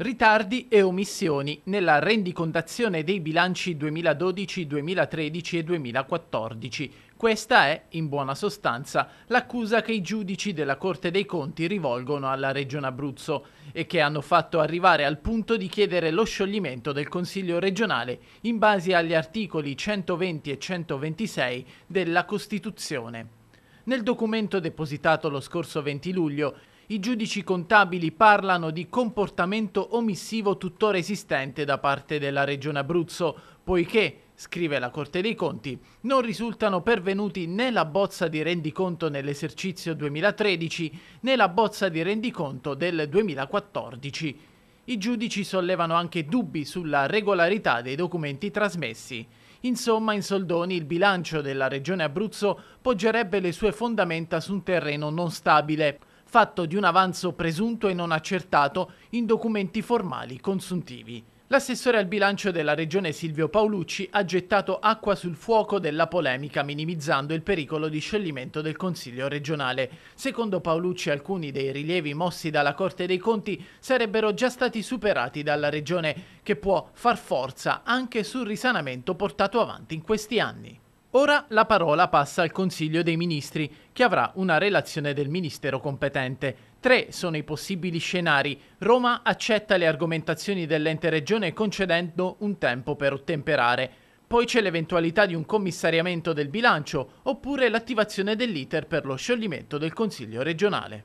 Ritardi e omissioni nella rendicontazione dei bilanci 2012, 2013 e 2014. Questa è, in buona sostanza, l'accusa che i giudici della Corte dei Conti rivolgono alla Regione Abruzzo e che hanno fatto arrivare al punto di chiedere lo scioglimento del Consiglio regionale in base agli articoli 120 e 126 della Costituzione. Nel documento depositato lo scorso 20 luglio, i giudici contabili parlano di comportamento omissivo tuttora esistente da parte della Regione Abruzzo, poiché scrive la Corte dei Conti, non risultano pervenuti né la bozza di rendiconto nell'esercizio 2013 né la bozza di rendiconto del 2014. I giudici sollevano anche dubbi sulla regolarità dei documenti trasmessi. Insomma, in soldoni, il bilancio della Regione Abruzzo poggerebbe le sue fondamenta su un terreno non stabile, fatto di un avanzo presunto e non accertato in documenti formali consuntivi. L'assessore al bilancio della regione Silvio Paolucci ha gettato acqua sul fuoco della polemica minimizzando il pericolo di scioglimento del Consiglio regionale. Secondo Paolucci alcuni dei rilievi mossi dalla Corte dei Conti sarebbero già stati superati dalla regione che può far forza anche sul risanamento portato avanti in questi anni. Ora la parola passa al Consiglio dei Ministri, che avrà una relazione del Ministero competente. Tre sono i possibili scenari. Roma accetta le argomentazioni dell'ente regione concedendo un tempo per ottemperare. Poi c'è l'eventualità di un commissariamento del bilancio, oppure l'attivazione dell'iter per lo scioglimento del Consiglio regionale.